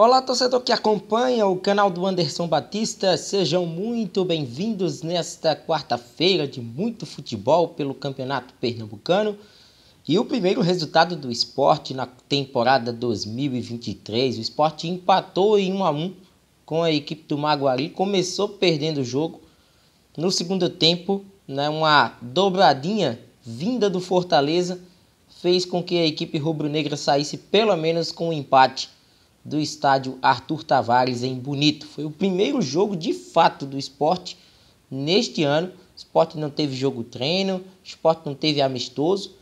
Olá, torcedor que acompanha o canal do Anderson Batista, sejam muito bem-vindos nesta quarta-feira de muito futebol pelo Campeonato Pernambucano e o primeiro resultado do esporte na temporada 2023. O esporte empatou em 1 a 1 com a equipe do Maguari, começou perdendo o jogo no segundo tempo, né, uma dobradinha vinda do Fortaleza fez com que a equipe rubro-negra saísse pelo menos com um empate do estádio Arthur Tavares em Bonito. Foi o primeiro jogo de fato do esporte neste ano. O esporte não teve jogo treino, o esporte não teve amistoso.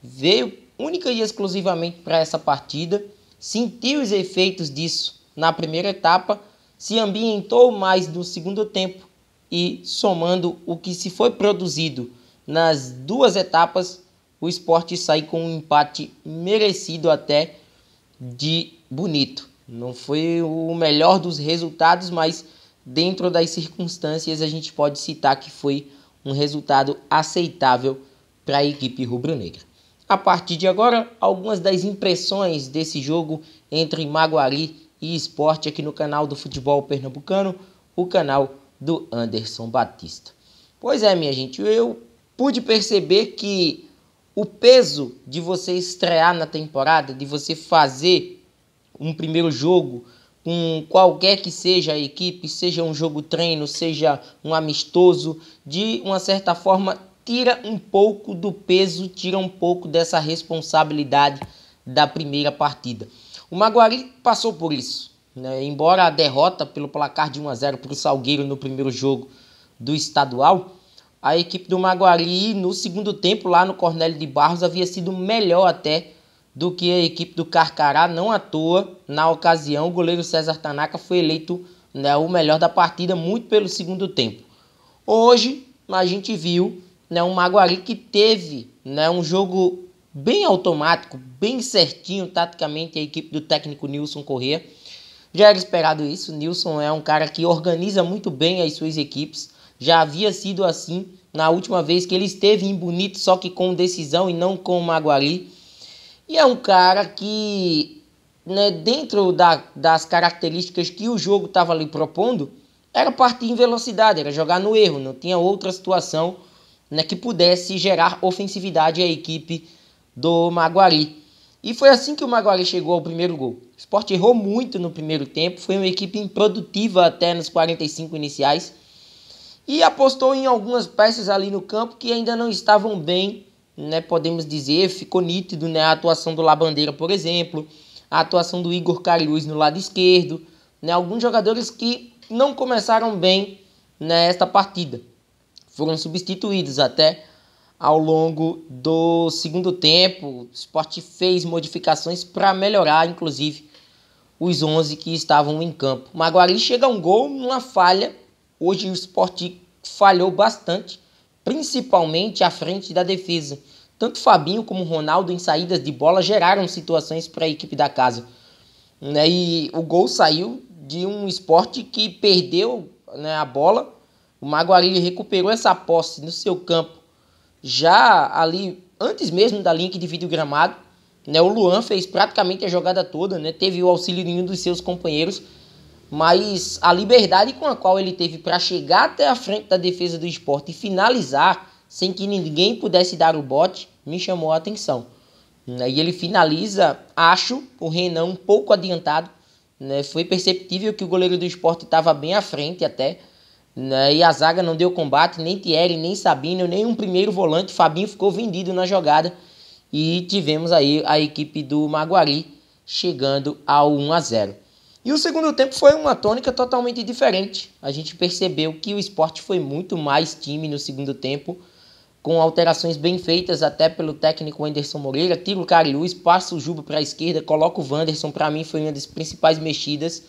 Veio única e exclusivamente para essa partida, sentiu os efeitos disso na primeira etapa, se ambientou mais no segundo tempo e, somando o que se foi produzido nas duas etapas, o esporte sai com um empate merecido até de bonito. Não foi o melhor dos resultados, mas dentro das circunstâncias a gente pode citar que foi um resultado aceitável para a equipe rubro-negra. A partir de agora, algumas das impressões desse jogo entre Maguari e Esporte aqui no canal do Futebol Pernambucano, o canal do Anderson Batista. Pois é, minha gente, eu pude perceber que o peso de você estrear na temporada, de você fazer um primeiro jogo com qualquer que seja a equipe, seja um jogo treino, seja um amistoso, de uma certa forma tira um pouco do peso, tira um pouco dessa responsabilidade da primeira partida. O Maguari passou por isso, né? embora a derrota pelo placar de 1 a 0 para o Salgueiro no primeiro jogo do estadual, a equipe do Maguari no segundo tempo lá no Cornélio de Barros havia sido melhor até do que a equipe do Carcará. Não à toa, na ocasião, o goleiro César Tanaka foi eleito né, o melhor da partida, muito pelo segundo tempo. Hoje, a gente viu né, um Maguari que teve né, um jogo bem automático, bem certinho, taticamente, a equipe do técnico Nilson Corrêa. Já era esperado isso, Nilson é um cara que organiza muito bem as suas equipes, já havia sido assim na última vez que ele esteve em Bonito, só que com decisão e não com o Maguari. E é um cara que, né, dentro da, das características que o jogo estava lhe propondo, era partir em velocidade, era jogar no erro, não tinha outra situação né, que pudesse gerar ofensividade à equipe do Maguari. E foi assim que o Maguari chegou ao primeiro gol. O Sport errou muito no primeiro tempo, foi uma equipe improdutiva até nos 45 iniciais e apostou em algumas peças ali no campo que ainda não estavam bem né, podemos dizer, ficou nítido né, a atuação do Labandeira, por exemplo, a atuação do Igor Cariús no lado esquerdo, né, alguns jogadores que não começaram bem nesta né, partida. Foram substituídos até ao longo do segundo tempo. O Sport fez modificações para melhorar, inclusive, os 11 que estavam em campo. Maguari chega a um gol, numa falha. Hoje o Sport falhou bastante principalmente à frente da defesa. Tanto Fabinho como Ronaldo em saídas de bola geraram situações para a equipe da casa. Né? E o gol saiu de um esporte que perdeu né, a bola. O Maguari recuperou essa posse no seu campo. Já ali, antes mesmo da linha que divide o gramado, né, o Luan fez praticamente a jogada toda, né, teve o auxílio de um dos seus companheiros mas a liberdade com a qual ele teve para chegar até a frente da defesa do esporte e finalizar sem que ninguém pudesse dar o bote me chamou a atenção. Né, e ele finaliza, acho, o Renan um pouco adiantado. Né? Foi perceptível que o goleiro do esporte estava bem à frente até. Né? E a zaga não deu combate, nem Thierry, nem Sabino, nem um primeiro volante. Fabinho ficou vendido na jogada. E tivemos aí a equipe do Maguari chegando ao 1 a 0. E o segundo tempo foi uma tônica totalmente diferente. A gente percebeu que o esporte foi muito mais time no segundo tempo, com alterações bem feitas até pelo técnico Anderson Moreira. Tira o passa o Juba para a esquerda, coloca o Wanderson. Para mim foi uma das principais mexidas.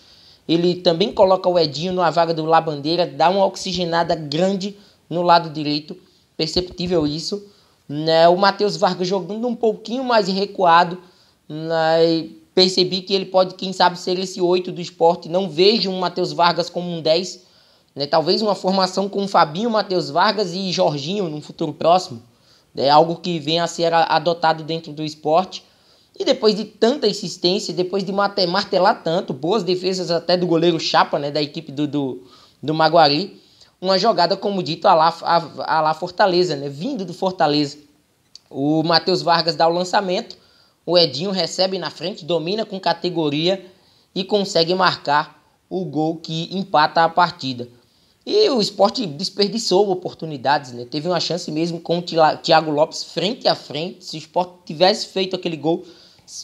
Ele também coloca o Edinho na vaga do Labandeira, dá uma oxigenada grande no lado direito. Perceptível isso. Né? O Matheus Vargas jogando um pouquinho mais recuado. Né? percebi que ele pode, quem sabe, ser esse 8 do esporte. Não vejo um Matheus Vargas como um 10. Né? Talvez uma formação com Fabinho, Matheus Vargas e Jorginho no futuro próximo. É algo que venha a ser adotado dentro do esporte. E depois de tanta insistência, depois de martelar tanto, boas defesas até do goleiro Chapa, né, da equipe do, do, do Maguari, uma jogada, como dito, a lá, a, a lá Fortaleza, né, vindo do Fortaleza. O Matheus Vargas dá o lançamento, o Edinho recebe na frente, domina com categoria e consegue marcar o gol que empata a partida. E o esporte desperdiçou oportunidades, né? Teve uma chance mesmo com o Thiago Lopes frente a frente. Se o esporte tivesse feito aquele gol,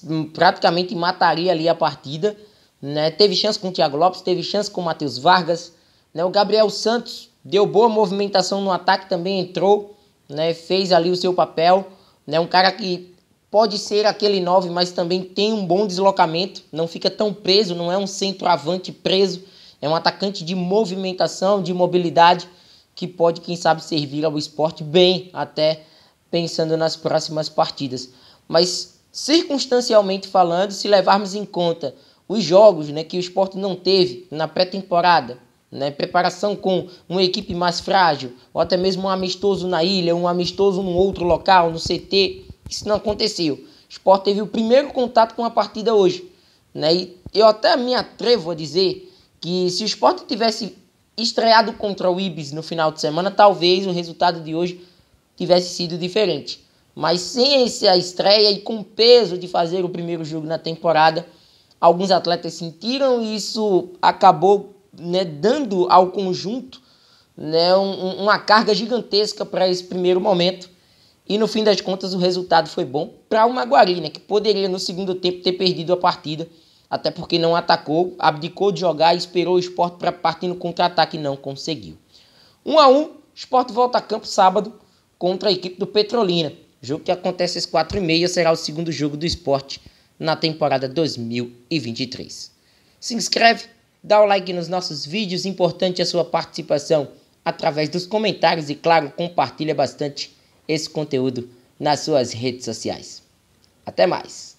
hum, praticamente mataria ali a partida. Né? Teve chance com o Thiago Lopes, teve chance com o Matheus Vargas. Né? O Gabriel Santos deu boa movimentação no ataque, também entrou, né? fez ali o seu papel. Né? Um cara que pode ser aquele 9, mas também tem um bom deslocamento, não fica tão preso, não é um centroavante preso, é um atacante de movimentação, de mobilidade, que pode, quem sabe, servir ao esporte bem, até pensando nas próximas partidas. Mas, circunstancialmente falando, se levarmos em conta os jogos né, que o esporte não teve na pré-temporada, né, preparação com uma equipe mais frágil, ou até mesmo um amistoso na ilha, um amistoso num outro local, no CT, isso não aconteceu. O Sport teve o primeiro contato com a partida hoje. Né? E eu até me atrevo a dizer que se o Sport tivesse estreado contra o Ibis no final de semana, talvez o resultado de hoje tivesse sido diferente. Mas sem essa estreia e com o peso de fazer o primeiro jogo na temporada, alguns atletas sentiram e isso acabou né, dando ao conjunto né, um, uma carga gigantesca para esse primeiro momento. E no fim das contas, o resultado foi bom para o Maguari, né, que poderia no segundo tempo ter perdido a partida, até porque não atacou, abdicou de jogar e esperou o esporte para partir no contra-ataque e não conseguiu. 1 a 1 Sport o esporte volta a campo sábado contra a equipe do Petrolina. jogo que acontece às 4h30 será o segundo jogo do esporte na temporada 2023. Se inscreve, dá o like nos nossos vídeos, importante a sua participação através dos comentários e, claro, compartilha bastante esse conteúdo nas suas redes sociais. Até mais!